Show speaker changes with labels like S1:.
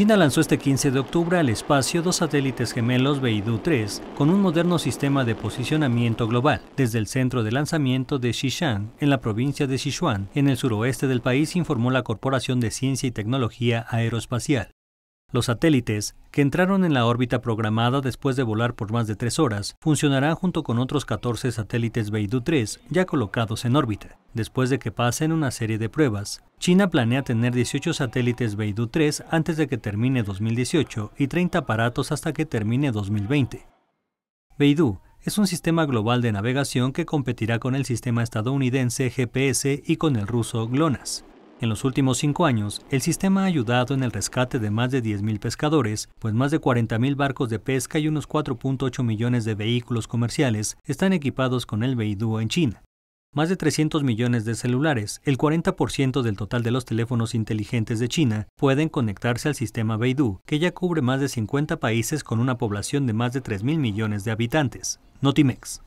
S1: China lanzó este 15 de octubre al espacio dos satélites gemelos Beidou-3 con un moderno sistema de posicionamiento global desde el centro de lanzamiento de Xishan, en la provincia de Sichuan, en el suroeste del país, informó la Corporación de Ciencia y Tecnología Aeroespacial. Los satélites, que entraron en la órbita programada después de volar por más de tres horas, funcionarán junto con otros 14 satélites Beidou-3 ya colocados en órbita, después de que pasen una serie de pruebas, China planea tener 18 satélites Beidou 3 antes de que termine 2018 y 30 aparatos hasta que termine 2020. Beidou es un sistema global de navegación que competirá con el sistema estadounidense GPS y con el ruso GLONASS. En los últimos cinco años, el sistema ha ayudado en el rescate de más de 10.000 pescadores, pues más de 40.000 barcos de pesca y unos 4.8 millones de vehículos comerciales están equipados con el Beidou en China más de 300 millones de celulares, el 40% del total de los teléfonos inteligentes de China, pueden conectarse al sistema Beidou, que ya cubre más de 50 países con una población de más de 3.000 millones de habitantes. Notimex.